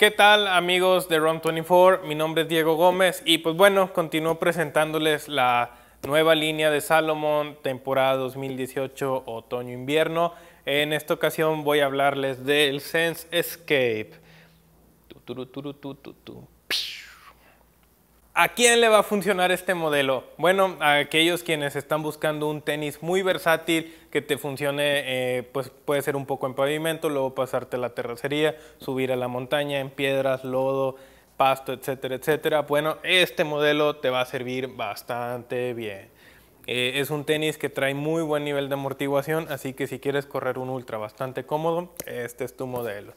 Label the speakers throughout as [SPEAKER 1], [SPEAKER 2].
[SPEAKER 1] ¿Qué tal amigos de ROM24? Mi nombre es Diego Gómez y pues bueno, continúo presentándoles la nueva línea de Salomon temporada 2018 otoño-invierno. En esta ocasión voy a hablarles del Sense Escape. ¿A quién le va a funcionar este modelo? Bueno, a aquellos quienes están buscando un tenis muy versátil que te funcione, eh, pues puede ser un poco en pavimento, luego pasarte la terracería, subir a la montaña en piedras, lodo, pasto, etcétera, etcétera. Bueno, este modelo te va a servir bastante bien. Eh, es un tenis que trae muy buen nivel de amortiguación, así que si quieres correr un ultra bastante cómodo, este es tu modelo.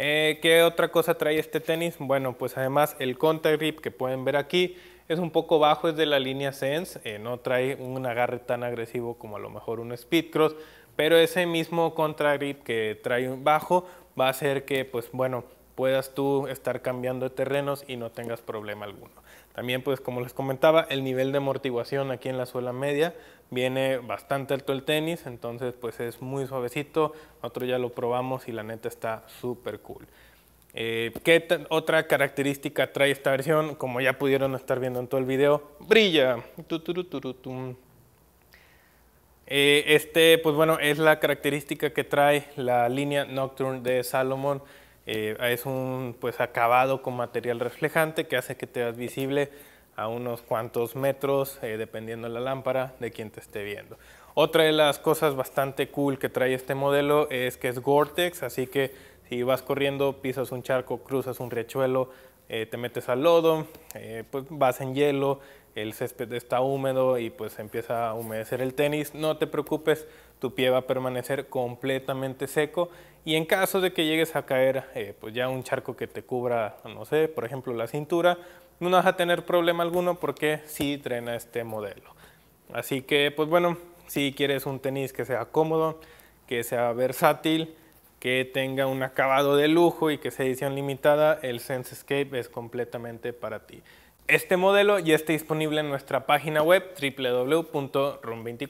[SPEAKER 1] Eh, ¿Qué otra cosa trae este tenis? Bueno, pues además el contra grip que pueden ver aquí es un poco bajo, es de la línea Sense, eh, no trae un agarre tan agresivo como a lo mejor un Speedcross, pero ese mismo contra grip que trae un bajo va a hacer que, pues bueno, puedas tú estar cambiando de terrenos y no tengas problema alguno. También, pues como les comentaba, el nivel de amortiguación aquí en la suela media viene bastante alto el tenis, entonces pues es muy suavecito. Nosotros ya lo probamos y la neta está súper cool. Eh, ¿Qué otra característica trae esta versión? Como ya pudieron estar viendo en todo el video, brilla. Eh, este, pues bueno, es la característica que trae la línea Nocturne de Salomon. Eh, es un pues acabado con material reflejante que hace que te veas visible a unos cuantos metros, eh, dependiendo de la lámpara, de quien te esté viendo. Otra de las cosas bastante cool que trae este modelo es que es Gore-Tex, así que si vas corriendo, pisas un charco, cruzas un riachuelo, eh, te metes al lodo, pues, vas en hielo, el césped está húmedo y pues empieza a humedecer el tenis, no te preocupes, tu pie va a permanecer completamente seco y en caso de que llegues a caer eh, pues ya un charco que te cubra, no sé, por ejemplo la cintura, no vas a tener problema alguno porque sí trena este modelo. Así que pues bueno, si quieres un tenis que sea cómodo, que sea versátil, que tenga un acabado de lujo y que sea edición limitada, el Sense Sensescape es completamente para ti. Este modelo ya está disponible en nuestra página web www.rum24.mx.